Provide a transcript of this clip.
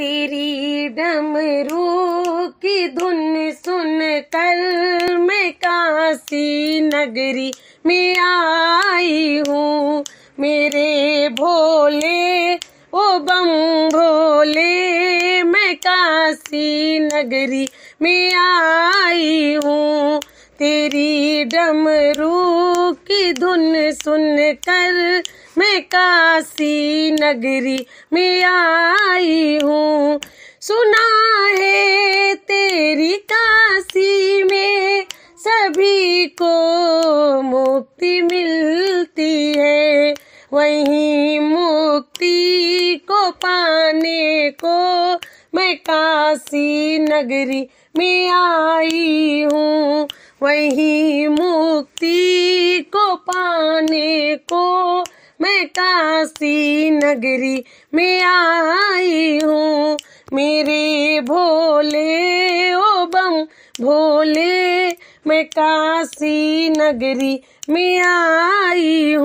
तेरी डमरू की धुन सुन कर मैं काशी नगरी में आई हूँ मेरे भोले ओ बम भोले मैं काशी नगरी में आई हूँ तेरी डमरू की धुन सुन कर मैं काशी नगरी में आई हूँ सुना है तेरी काशी में सभी को मुक्ति मिलती है वहीं मुक्ति को पाने को मैं काशी नगरी में आई वही मुक्ति को पाने को मैं काशी नगरी में आई हूँ मेरे भोले ओ बम भोले मैं काशी नगरी में आई